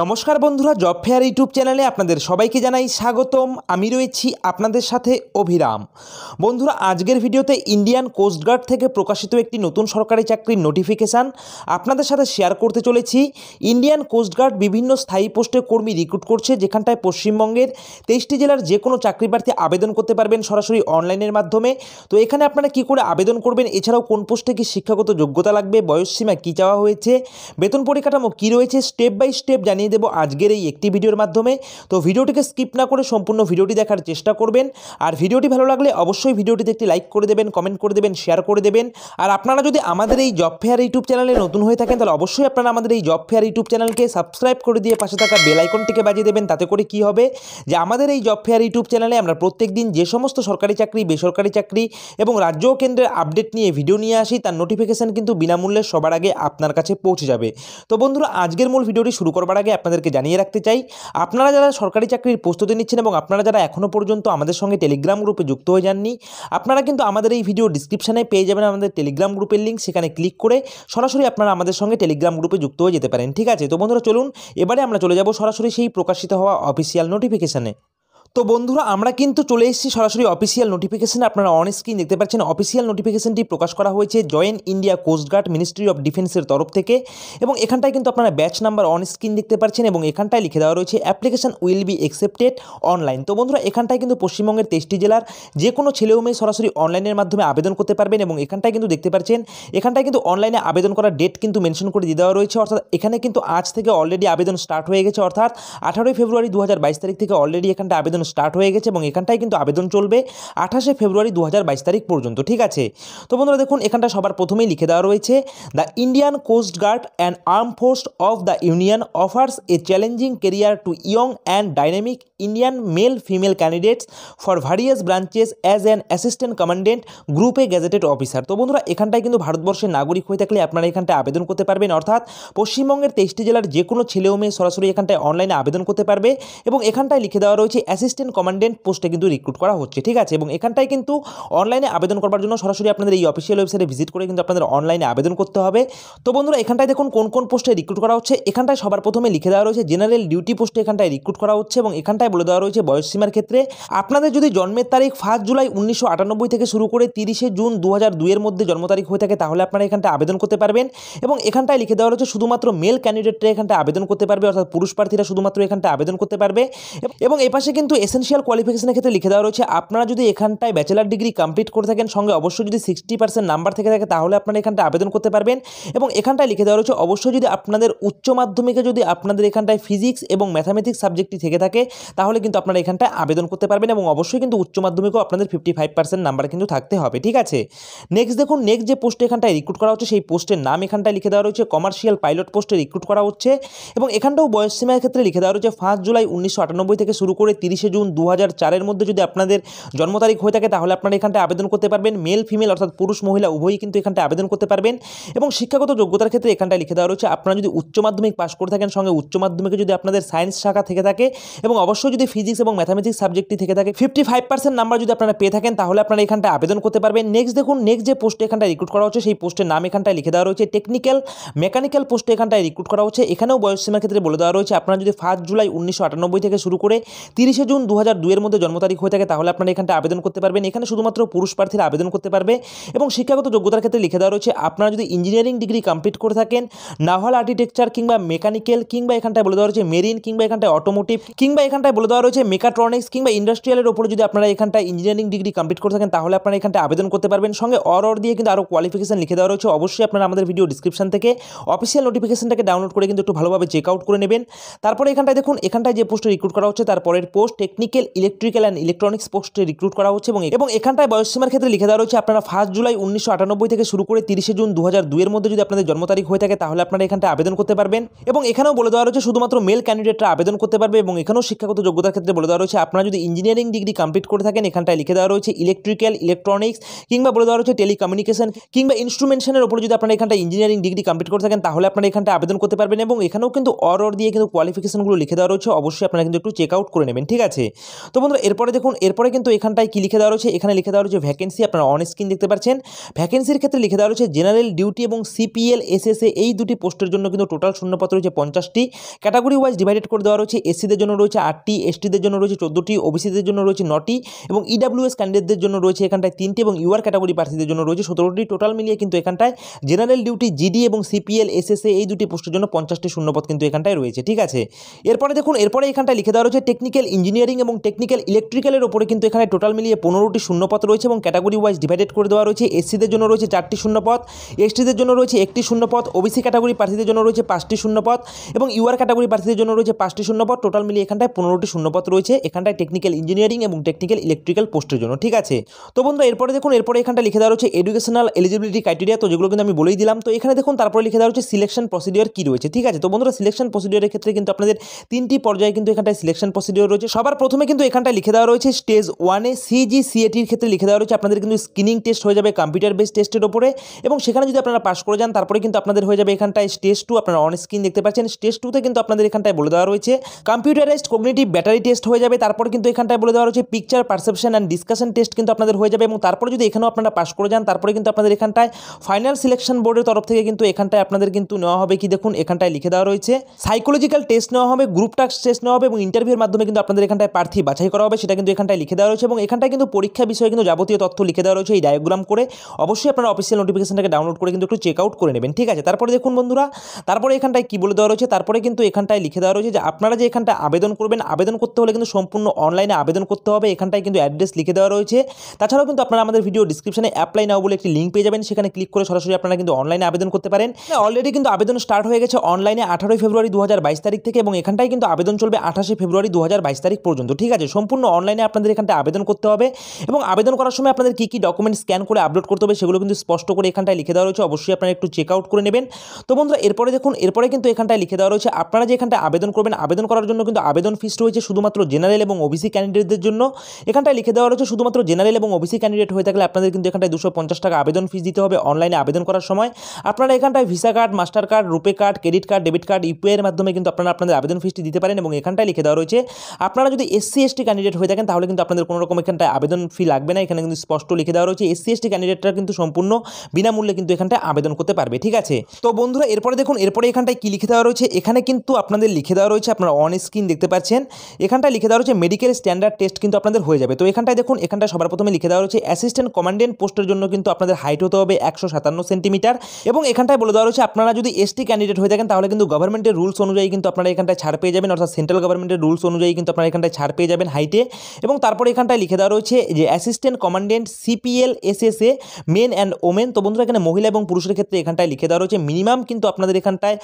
নমস্কার বন্ধুরা job fair YouTube চ্যানেলে আপনাদের সবাইকে জানাই স্বাগতম আমি রয়েছি আপনাদের সাথে অভিরাম বন্ধুরা আজকের ভিডিওতে ইন্ডিয়ান কোস্টগার্ড থেকে প্রকাশিত একটি নতুন সরকারি চাকরির নোটিফিকেশান আপনাদের সাথে শেয়ার করতে চলেছি ইন্ডিয়ান কোস্টগার্ড বিভিন্ন স্থায়ী পোস্টে কর্মী রিক্রুট করছে যেখানটায় পশ্চিমবঙ্গের তেইশটি জেলার যে কোনো চাকরি প্রার্থী আবেদন করতে পারবেন সরাসরি অনলাইনের মাধ্যমে তো এখানে আপনারা কি করে আবেদন করবেন এছাড়াও কোন পোস্টে কি শিক্ষাগত যোগ্যতা লাগবে বয়সসীমা কী চাওয়া হয়েছে বেতন পরিকাঠামো কী রয়েছে স্টেপ বাই স্টেপ জানিয়ে দেবো আজকের এই একটি ভিডিওর মাধ্যমে তো ভিডিওটিকে স্কিপ না করে সম্পূর্ণ ভিডিওটি দেখার চেষ্টা করবেন আর ভিডিওটি ভালো লাগলে অবশ্যই ভিডিওটিতে একটি লাইক করে দেবেন কমেন্ট করে দেবেন শেয়ার করে দেবেন আর আপনারা যদি আমাদের এই জব ফেয়ার ইউটিউব চ্যানেলে নতুন হয়ে থাকেন তাহলে অবশ্যই আপনারা আমাদের এই জব ফেয়ার ইউটিউব চ্যানেলকে সাবস্ক্রাইব করে দিয়ে পাশে থাকা বেলাইকনটিকে বাজিয়ে দেবেন তাতে করে কি হবে যে আমাদের এই জব ফেয়ার ইউটিউব চ্যানেলে আমরা প্রত্যেক দিন যে সমস্ত সরকারি চাকরি বেসরকারি চাকরি এবং রাজ্য ও কেন্দ্রের আপডেট নিয়ে ভিডিও নিয়ে আসি তার নোটিফিকেশান কিন্তু বিনামূল্যে সবার আগে আপনার কাছে পৌঁছে যাবে তো বন্ধুরা আজকের মূল ভিডিওটি শুরু করবার আগে আপনাদেরকে জানিয়ে রাখতে চাই আপনারা যারা সরকারি চাকরির প্রস্তুতি নিচ্ছেন এবং আপনারা যারা এখনও পর্যন্ত আমাদের সঙ্গে টেলিগ্রাম গ্রুপে যুক্ত হয়ে যাননি আপনারা কিন্তু আমাদের এই ভিডিও ডিসক্রিপশানে পেয়ে যাবেন আমাদের টেলিগ্রাম গ্রুপের লিঙ্ক সেখানে ক্লিক করে সরাসরি আপনারা আমাদের সঙ্গে টেলিগ্রাম গ্রুপে যুক্ত হয়ে যেতে পারেন ঠিক আছে তো বন্ধুরা চলুন এবারে আমরা চলে যাব সরাসরি সেই প্রকাশিত হওয়া অফিসিয়াল নোটিফিকেশানে তো বন্ধুরা আমরা কিন্তু চলে এসেছি সরাসরি অফিসিয়াল নোটিফিকেশন আপনারা অন স্ক্রিন দেখতে পাচ্ছেন অফিসিয়াল নোটিফিকেশনটি প্রকাশ করা হয়েছে joint India coastguard ministry of ডিফেন্সের তরফ থেকে এবং এখানটায় কিন্তু আপনারা ব্যাচ নাম্বার অন স্ক্রিন দেখতে পাচ্ছেন এবং এখানটায় লিখে দেওয়া রয়েছে application will be accepted online তো বন্ধুরা এখানটায় কিন্তু পশ্চিমবঙ্গের তেইশটি জেলার যে কোনো ছেলে মেয়ে সরাসরি অনলাইনের মাধ্যমে আবেদন করতে পারবেন এবং এখানটায় কিন্তু দেখতে পাচ্ছেন এখানটায় কিন্তু অনলাইনে আবেদন করার ডেট কিন্তু মেনশন করে দিয়ে দেওয়া রয়েছে অর্থাৎ এখানে কিন্তু আজ থেকে অলরেডি আবেদন স্টার্ট হয়ে গেছে অর্থাৎ আঠারোই ফেব্রুয়ারি দু তারিখ থেকে অলরেডি এখানটা আবেদন স্টার্ট হয়ে গেছে এবং এখানটায় কিন্তু আবেদন চলবে আঠাশে ফেব্রুয়ারি দু তারিখ পর্যন্ত ঠিক আছে তো বন্ধুরা দেখুন এখানটা সবার প্রথমেই লিখে দেওয়া রয়েছে the Indian coast guard and arm force of the union offers a challenging career to young and dynamic Indian male female candidates for various branches as an assistant commandant group A gazetted officer তো বন্ধুরা এখানটায় কিন্তু ভারতবর্ষের নাগরিক হয়ে থাকলে আপনারা এখানটায় আবেদন করতে পারবেন অর্থাৎ পশ্চিমবঙ্গের তেইশটি জেলার যে কোনো ছেলেও মেয়ে সরাসরি এখানটায় অনলাইনে আবেদন করতে পারবে এবং এখানটায় লিখে দেওয়া রয়েছে অ্যাসিস্ট অ্যাসিস্ট্যান্ট কমান্ডেন্ট পোস্টে কিন্তু রিক্রুট করা হচ্ছে ঠিক আছে এবং এখানটায় কিন্তু অনলাইনে আবেদন করার জন্য সরাসরি আপনাদের এই অফিসিয়াল ওয়েবসাইটে ভিজিট করে কিন্তু আপনাদের অনলাইনে আবেদন করতে হবে তো বন্ধুরা এখানটায় দেখুন কোন কোন পোস্টে রিক্রুট করা হচ্ছে এখানটায় সবার প্রথমে লিখে দেওয়া রয়েছে জেনারেল ডিউটি পোস্টে এখানটায় রিক্রুট করা হচ্ছে এবং এখানটায় বলে দেওয়া রয়েছে বয়সসীমার ক্ষেত্রে আপনাদের যদি জন্মের তারিখ ফার্স্ট জুলাই উনিশশো থেকে শুরু করে তিরিশে জুন দু হাজার মধ্যে জন্ম তারিখ হয়ে থাকে তাহলে আপনারা এখানটায় আবেদন করতে পারবেন এবং এখানটায় লিখে দেওয়া রয়েছে শুধুমাত্র মেল ক্যান্ডিডেটরা এখানটায় আবেদন করতে পারবে অর্থাৎ পুরুষ প্রার্থীরা শুধুমাত্র এখানটায় আবেদন করতে পারবে এবং এপাশে পাশে কিন্তু এসেন্সিয়াল কোয়ালিফিকেশনের ক্ষেত্রে লিখে দেওয়া রয়েছে আপনারা যদি এখানটায় ব্যাচেলার ডিগ্রি কমপ্লিট করে থাকেন সঙ্গে অবশ্যই যদি সিক্সটি পার্সেন্ট নাম্বার থেকে থাকে তাহলে আপনারা এখানটায় আবেদন করতে পারবেন এবং এখানটায় লিখে দেওয়া রয়েছে অবশ্যই যদি আপনাদের উচ্চ মাধ্যমিকে যদি আপনাদের এখানটায় ফিজিক্স এবং ম্যাথামেটিক্স সাবজেক্টটি থেকে থাকে তাহলে কিন্তু আপনারা এখানটায় আবেদন করতে পারবেন এবং অবশ্যই কিন্তু উচ্চ মাধ্যমিকেও আপনাদের ফিফটি ফাইভ পার্সেন্ট নাম্বার কিন্তু থাকতে হবে ঠিক আছে নেক্সট দেখুন নেক্সট যে পোস্টে এখানটায় রিক্রুট করা হচ্ছে সেই পোস্টের নাম এখানটায় লিখে দেওয়া রয়েছে কমার্শিয়াল পাইলট পোস্টে রিক্রুট করা হচ্ছে এবং এখানটাও বয়স সীমার ক্ষেত্রে লিখে দেওয়া রয়েছে ফার্স্ট জুলাই উনিশশো থেকে শুরু করে তিরিশে একুশে জুন দু হাজার চারের মধ্যে যদি আপনাদের জন্ম তারিখ হয়ে থাকে তাহলে আপনারা এখানটায় আবেদন করতে পারবেন মেল ফিমেল অর্থাৎ পুরুষ মহিলা উভয়ই কিন্তু এখানটা আবেদন করতে পারবেন এবং শিক্ষাগত যোগ্যতার ক্ষেত্রে এখানটা লিখে দেওয়া রয়েছে আপনারা যদি উচ্চ মাধ্যমিক পাশ করে থাকেন সঙ্গে উচ্চ মাধ্যমিকে যদি আপনাদের সায়েন্স শাখা থেকে থাকে এবং অবশ্যই যদি ফিজিক্স এবং ম্যাথামেটিক্স সাবজেক্টটি থেকে থাকে ফিফটি ফাইভ পার্সেন্ট নাম্বার যদি আপনারা পেয়ে থাকেন তাহলে আপনারা এখানটা আবেদন করতে পারবেন নেক্সট দেখুন নেক্সট যে পোস্টে এখানটায় রিক্রুট করা হচ্ছে সেই পোস্টের নাম এখানটায় লিখে দেওয়া রয়েছে টেকনিক্যাল মেকানিক্যাল পোস্টে এখানটায় রিক্রুট করা হচ্ছে এখানেও বয়সসীমার ক্ষেত্রে বলে দেওয়া রয়েছে আপনারা যদি ফার্স্ট জুলাই উনিশশো থেকে শুরু করে তিরিশে জুন জুন দু হাজার দুয়ের মধ্যে জন্ম তারিখ হয়ে থাকে তাহলে আপনারা এখানটা আবেদন করতে পারবেন এখানে শুধুমাত্র পুরুষ প্রার্থীরা আবেদন করতে পারবে এবং শিক্ষাগত যোগ্যতার ক্ষেত্রে লিখে দেওয়া রয়েছে আপনারা যদি ইঞ্জিনিয়ারিং ডিগ্রি কমপ্লিট করে থাকেন না হল আর্কিটেকচার কিংবা মেকানিক্যাল কিংবা এখানটায় বলে দেওয়া রয়েছে মেরিন কিংবা এখানটায় অটোমোটিভ কিংবা এখানটায় বলে দেওয়া রয়েছে মেকাট্রনিক্স কিংবা ইন্ডাস্ট্রিয়ালের ওপরে যদি আপনারা এখানটায় ইঞ্জিনিয়ারিং ডিগ্রি কমপ্লিট করে থাকেন তাহলে আপনারা এখানটা আবেদন করতে পারবেন সঙ্গে অর অর দিয়ে কিন্তু আরও কোয়ালিফিকেশন লিখে দেওয়া রয়েছে অবশ্যই আপনারা আমাদের ভিডিও ডিসক্রিপশন থেকে অফিসিয়াল নোটিফিকেশনটাকে ডাউনলোড করে কিন্তু একটু ভালোভাবে চেক আউট করে নেবেন তারপরে এখানটায় দেখুন এখানটায় যে পোস্ট রিক্রুট করা হচ্ছে তারপরের post technical electrical and electronics পোস্টে রিক্রুট করা হচ্ছে এবং এবং এখানটায় বয়সসীমার ক্ষেত্রে লিখে দেওয়া রয়েছে আপনারা ফার্স্ট জুলাই উনিশশো থেকে শুরু করে তিরিশে জুন দু এর মধ্যে যদি আপনাদের জন্ম তারিখ হয়ে থাকে তাহলে আপনারা এখানটা আবেদন করতে পারবেন এবং এখানেও বলে দেওয়া রয়েছে শুধুমাত্র মেল ক্যান্ডিডেটরা আবেদন করতে পারবে এবং এখানেও শিক্ষাগত যোগ্যতার ক্ষেত্রে বলে দেওয়া রয়েছে আপনারা যদি ইঞ্জিনিয়ারিং ডিগ্রি কমপ্লিট করে থাকেন এখানটায় লিখে দেওয়া রয়েছে ইলেকট্রিক্যাল ইলেকট্রনিক্স কিংবা বলে দেওয়া রয়েছে টেলিকমিউনিকেশন কিংবা ইনস্ট্রুমেন্টেশনের উপরে যদি আপনারা এখানটা ইঞ্জিনিয়ারিং ডিগ্রি কমপ্লিট করে থাকেন তাহলে আপনারা এখানটা আবেদন করতে পারবেন এবং এখানেও কিন্তু অর দিয়ে কিন্তু কোয়ালিফিকেশনগুলো লিখে দেওয়া রয়েছে অবশ্যই আপনারা কিন্তু একটু চেক আউট করে নেবেন ঠিক আছে আছে তো বন্ধুরা এরপরে দেখুন এরপরে কিন্তু এখানটায় কী লিখে দেওয়া রয়েছে এখানে লিখে দেওয়া রয়েছে ভ্যাকেন্সি আপনারা অন স্ক্রিন দেখতে পাচ্ছেন ভ্যাকেন্সির ক্ষেত্রে লিখে দেওয়া রয়েছে জেনারেল ডিউটি এবং সিপিএল এসএসএ এই দুটি পোস্টের জন্য কিন্তু টোটাল শূন্যপত্র রয়েছে পঞ্চাশটি ক্যাটাগরি ওয়াইজ ডিভাইডেড করে দেওয়া রয়েছে এসসিদের জন্য রয়েছে আটটি এসটিদের জন্য রয়েছে চোদ্দোটি ওবিসিদের জন্য রয়েছে নটি এবং ইডাব্লিউএস e ক্যান্ডিডেটদের জন্য রয়েছে এখানটায় তিনটি এবং ইউআর ক্যাটাগরি প্রার্থীদের জন্য রয়েছে সতেরোটি টোটাল মিলিয়ে কিন্তু এখানটায় জেনারেল ডিউটি জিডি এবং সিপিএল এসএসএ এই দুটি পোস্টের জন্য পঞ্চাশটি শূন্যপদ কিন্তু এখানটায় রয়েছে ঠিক আছে এরপরে দেখুন এরপরে এখানটায় লিখে দেওয়া রয়েছে টেকনিক্যাল ইঞ্জিনিয়ার ইঞ্জিনিয়ারিং এবং টেকনিক্যাল ইলেকট্রিক্যালের ওপরে কিন্তু এখানে টোটাল মিলিয়ে পনেরোটি শূন্যপথ রয়েছে এবং ক্যাটাগরি ওয়াইজ ডিভাইডেড করে দেওয়া রয়েছে এসসিদের জন্য রয়েছে চারটি শূন্যপথ এসটিদের জন্য রয়েছে একটি শূন্যপথ ওবিসি ক্যাটাগরি প্রার্থীদের জন্য রয়েছে পাঁচটি শূন্যপথ এবং ইউআর ক্যাটাগরি প্রার্থীদের জন্য রয়েছে পাঁচটি শূন্যপথ টোটাল মিলিয়ে এখানটায় পনেরোটি শূন্যপথ রয়েছে এখানটায় টেকনিক্যাল ইঞ্জিনিয়ারিং এবং টেকনিক্যাল ইলেকট্রিক্যাল পোস্টের জন্য ঠিক আছে তো বন্ধু এরপরে দেখুন এরপরে এখানটা লিখে দেওয়া রয়েছে এডুকেশনাল এলিজিবিলিটি ক্রাইটেরিয়া তো যেগুলো কিন্তু আমি বলেই দিলাম তো এখানে দেখুন তারপরে লিখে দেওয়া রয়েছে সিলেকশন প্রসিডিওর কী রয়েছে ঠিক আছে তো বন্ধুরা সিলেকশন প্রসিডিওরের ক্ষেত্রে কিন্তু আপনাদের তিনটি পর্যায়ে কিন্তু এখানটায় সিলেকশন প্রসিডিওর রয়েছে সবার প্রথমে কিন্তু এখানটা লিখে দেওয়া রয়েছে স্টেজ ওয়ানে সিজি সিএটির ক্ষেত্রে লিখে দেওয়া রয়েছে আপনাদের কিন্তু স্ক্রিনিং টেস্ট হয়ে যাবে কম্পিউটার বেস টেস্টের ওপরে এবং সেখানে যদি আপনারা পাস করে যান তারপরে কিন্তু আপনাদের হয়ে যাবে এখানটায় স্টেজ টু আপনারা অন স্ক্রিন দেখতে পাচ্ছেন স্টেজ টুতে কিন্তু আপনাদের এখানটায় বলে দেওয়া রয়েছে কম্পিউটারাইজড কগনিটিভ ব্যাটারি টেস্ট হয়ে যাবে তারপরে কিন্তু এখানটায় বলে দেওয়া রয়েছে picture perception and discussion test কিন্তু আপনাদের হয়ে যাবে এবং তারপরে যদি এখানেও আপনারা পাস করে যান তারপরে কিন্তু আপনাদের এখানটায় ফাইনাল সিলেকশন বোর্ডের তরফ থেকে কিন্তু এখানটায় আপনাদের কিন্তু নেওয়া হবে কি দেখুন এখানটায় লিখে দেওয়া রয়েছে সাইকোলজিক্যাল টেস্ট নেওয়া হবে গ্রুপ টাস্ক টেস্ট নেওয়া হবে এবং ইন্টারভিউর মাধ্যমে কিন্তু আপনাদের এখানে এখানটায় প্রার্থী বাছাই করা হবে সেটা কিন্তু এখানটায় লিখে দেওয়া রয়েছে এবং এখানটায় কিন্তু পরীক্ষা বিষয়ে কিন্তু যাবতীয় তথ্য লিখে দেওয়া রয়েছে এই ডায়াগ্রাম করে অবশ্যই আপনারা অফিসিয়াল নোটিফিকেশনটাকে ডাউনলোড করে কিন্তু একটু চেক আউট করে নেবেন ঠিক আছে তারপরে দেখুন বন্ধুরা তারপরে এখানটায় কী বলে দেওয়া রয়েছে তারপরে কিন্তু এখানটায় লিখে দেওয়া রয়েছে যে আপনারা যে এখানটা আবেদন করবেন আবেদন করতে হলে কিন্তু সম্পূর্ণ অনলাইনে আবেদন করতে হবে এখানটায় কিন্তু অ্যাড্রেস লিখে দেওয়া রয়েছে তাছাড়াও কিন্তু আপনারা আমাদের ভিডিও ডিসক্রিপশনে অ্যাপ্লাই নাও বলে একটি লিঙ্ক পেয়ে যাবেন সেখানে ক্লিক করে সরাসরি আপনারা কিন্তু অনলাইনে আবেদন করতে পারেন অলরেডি কিন্তু আবেদন স্টার্ট হয়ে গেছে অনলাইনে আঠারোই ফেব্রুয়ারি দু তারিখ থেকে এবং এখানটায় কিন্তু আবেদন চলবে আঠাশে ফেব্রুয়ারি দু তারিখ পর্যন্ত ঠিক আছে সম্পূর্ণ অনলাইনে আপনাদের এখানটায় আবেদন করতে হবে এবং আবেদন করার সময় আপনাদের কী কী ডকুমেন্ট স্ক্যান করে আপলোড করতে হবে সেগুলো কিন্তু স্পষ্ট করে এখানটায় লিখে দেওয়া রয়েছে অবশ্যই আপনারা একটু চেক আউট করে নেবেন তো বন্ধুরা এরপরে দেখুন এরপরে কিন্তু এখানটায় লিখে দেওয়া রয়েছে আপনারা যে এখানটায় আবেদন করবেন আবেদন করার জন্য কিন্তু আবেদন ফিস রয়েছে শুধুমাত্র জেনারেল এবং ওবিসি ক্যান্ডিডেটদের জন্য এখানটায় লিখে দেওয়া রয়েছে শুধুমাত্র জেনারেল এবং ওবিসি ক্যান্ডিডেট হয়ে থাকলে আপনাদের কিন্তু এখানটায় দুশো পঞ্চাশ টাকা আবেদন ফিস দিতে হবে অনলাইনে আবেদন করার সময় আপনারা এখানটায় Visa card master card RuPay card credit card debit card ইউপিআইয়ের মাধ্যমে কিন্তু আপনারা আপনাদের আবেদন ফিসটি দিতে পারেন এবং এখানটায় লিখে দেওয়া রয়েছে আপনারা যদি এসসি এসটি ক্যান্ডিডেট হয়ে থাকেন তাহলে কিন্তু আপনাদের কোনো রকম এখানটায় আবেদন ফি লাগবে না এখানে কিন্তু স্পষ্ট লিখে দেওয়া রয়েছে এসসি এসটি ক্যান্ডিডেটরা কিন্তু সম্পূর্ণ বিনামূল্যে কিন্তু এখানটায় আবেদন করতে পারবে ঠিক আছে তো বন্ধুরা এরপরে দেখুন এরপরে এখানটায় কী লিখে দেওয়া রয়েছে এখানে কিন্তু আপনাদের লিখে দেওয়া রয়েছে আপনারা অন স্ক্রিন দেখতে পাচ্ছেন এখানটায় লিখে দেওয়া রয়েছে মেডিকেল স্ট্যান্ডার্ড টেস্ট কিন্তু আপনাদের হয়ে যাবে তো এখানটায় দেখুন এখানটা সবার প্রথমে লিখে দেওয়া রয়েছে অ্যাসিস্ট্যান্ট কমান্ডেন্ট পোস্টের জন্য কিন্তু আপনাদের হাইট হতে হবে একশো সাতান্ন সেন্টিমিটার এবং এখানটায় বলে দেওয়া রয়েছে আপনারা যদি এসটি ক্যান্ডিডেট হয়ে থাকেন তাহলে কিন্তু গভর্নমেন্টের রুলস অনুযায়ী কিন্তু আপনারা এখানটায় ছাড় পেয়ে যাবেন অর্থাৎ সেন্ট্রাল গভর্নমেন্টের রুলস অনুযায়ী কিন্তু আপনারা এখানটায় এখানটায় ছাড় পেয়ে যাবেন হাইটে এবং তারপরে এখানটায় লিখে দেওয়া রয়েছে যে assistant commandant CPL S S A men and women তো বন্ধুরা এখানে মহিলা এবং পুরুষের ক্ষেত্রে এখানটায় লিখে দেওয়া রয়েছে মিনিমাম কিন্তু আপনাদের এখানটায়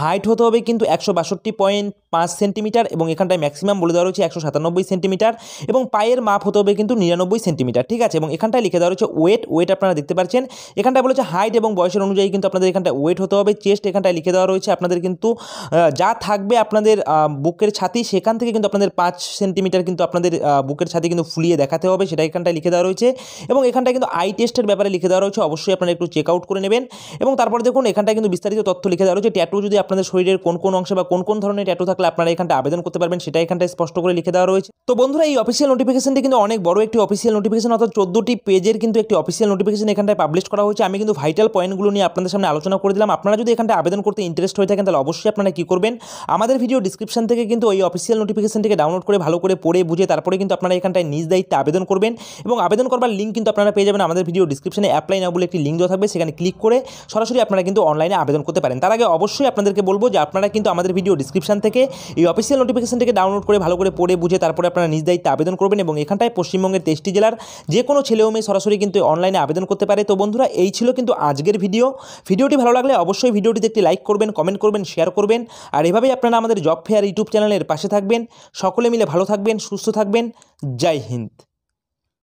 হাইট হতে হবে কিন্তু একশো বাষট্টি পয়েন্ট পাঁচ সেন্টিমিটার এবং এখানটায় ম্যাক্সিমাম বলে দেওয়া রয়েছে একশো সাতানব্বই সেন্টিমিটার এবং পায়ের মাপ হতে হবে কিন্তু নিরানব্বই সেন্টিমিটার ঠিক আছে এবং এখানটায় লিখে দেওয়া রয়েছে ওয়েট ওয়েট আপনারা দেখতে পাচ্ছেন এখানটায় বলেছে হাইট এবং বয়সের অনুযায়ী কিন্তু আপনাদের এখানটায় ওয়েট হতে হবে চেস্ট এখানটায় লিখে দেওয়া রয়েছে আপনাদের কিন্তু যা থাকবে আপনাদের বুকের ছাতি সেখান থেকে কিন্তু আপনাদের পাঁচ পাঁচ সেন্টিমিটার কিন্তু আপনাদের বুকের ছাদে কিন্তু ফুলিয়ে দেখাতে হবে সেটা এখানটায় লিখে দেওয়া রয়েছে এবং এখানটায় কিন্তু আই টেস্টের ব্যাপারে লিখে দেওয়া রয়েছে অবশ্যই আপনারা একটু চেক আউট করে নেবেন এবং তারপরে দেখুন এখানটায় কিন্তু বিস্তারিত তথ্য লিখে দেওয়া রয়েছে ট্যাটু যদি আপনাদের শরীরের কোন কোন অংশে বা কোন কোন ধরনের ট্যাটু থাকলে আপনারা এখানটা আবেদন করতে পারবেন সেটা এখানটায় স্পষ্ট করে লিখে দেওয়া রয়েছে তো বন্ধুরা এই অফিসিয়াল নোটিফিকেশনটি কিন্তু অনেক বড় একটি অফিসিয়াল নোটিফিকেশন অর্থাৎ চোদ্দটি পেজের কিন্তু একটি অফিসিয়াল নোটিফিকেশন এখানটায় পাবলিশ করা হয়েছে আমি কিন্তু ভাইটাল পয়েন্টগুলো নিয়ে আপনাদের সামনে আলোচনা করে দিলাম আপনারা যদি এখানটা আবেদন করতে ইন্টারেস্ট হয়ে থাকেন তাহলে অবশ্যই আপনারা কী করবেন আমাদের ভিডিও ডিসক্রিপশন থেকে কিন্তু এই অফিসিয়াল থেকে ডাউনলোড করে ভালো করে পড়ে বুঝে তারপরে কিন্তু আপনারা এখানটায় নিজ দায়িত্বে আবেদন করবেন এবং আবেদন করবার লিঙ্ক কিন্তু আপনারা পেয়ে যাবেন আমাদের ভিডিও ডিসক্রিপশনে অ্যাপ্লাই না বলে একটি লিঙ্ক দেওয়া থাকবে সেখানে ক্লিক করে সরাসরি আপনারা কিন্তু অনলাইনে আবেদন করতে পারেন তার আগে অবশ্যই আপনাদেরকে বলবো যে আপনারা কিন্তু আমাদের ভিডিও ডিসক্রিপশন থেকে এই অফিসিয়াল থেকে ডাউনলোড করে ভালো করে পড়ে বুঝে তারপরে আপনারা নিজ দায়িত্বে আবেদন করবেন এবং এখানটায় পশ্চিমবঙ্গের তেইশটি জেলার যে কোনো ছেলে ও মেয়ে সরাসরি কিন্তু অনলাইনে আবেদন করতে পারে তো বন্ধুরা এই ছিল কিন্তু আজকের ভিডিও ভিডিওটি ভালো লাগলে অবশ্যই ভিডিওটিতে একটি লাইক করবেন কমেন্ট করবেন শেয়ার করবেন আর এভাবেই আপনারা আমাদের জব ফেয়ার ইউটিউব চ্যানেলের পাশে থাকবেন সকলে মিলে ভালো থাকবেন সুস্থ থাকবেন জয় হিন্দ